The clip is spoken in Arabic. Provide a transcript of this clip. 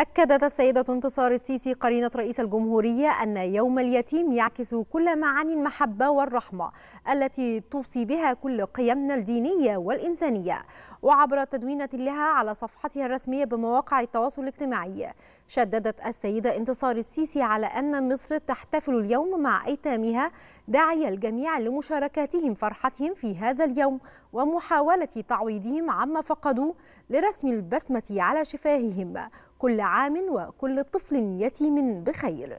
أكدت السيدة انتصار السيسي قرينة رئيس الجمهورية أن يوم اليتيم يعكس كل معاني المحبة والرحمة التي توصي بها كل قيمنا الدينية والإنسانية وعبر تدوينة لها على صفحتها الرسمية بمواقع التواصل الاجتماعي شددت السيدة انتصار السيسي على أن مصر تحتفل اليوم مع أيتامها داعية الجميع لمشاركاتهم فرحتهم في هذا اليوم ومحاولة تعويضهم عما فقدوا لرسم البسمة على شفاههم كل عام وكل طفل يتيم بخير